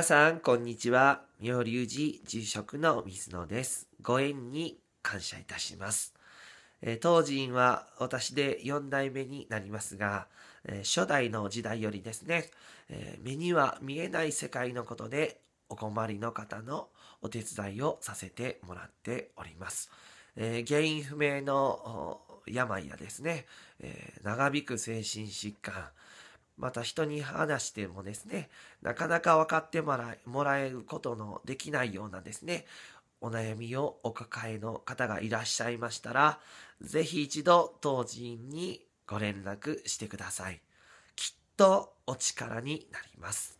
皆さん、こんにちは。妙隆寺住職の水野です。ご縁に感謝いたします。えー、当人は私で4代目になりますが、えー、初代の時代よりですね、えー、目には見えない世界のことでお困りの方のお手伝いをさせてもらっております。え原因不明の病やですね、え長引く精神疾患、また人に話してもですね、なかなか分かってもらもらえることのできないようなですね、お悩みをお抱えの方がいらっしゃいましたら、ぜひ一度当院にご連絡してください。きっとお力になります。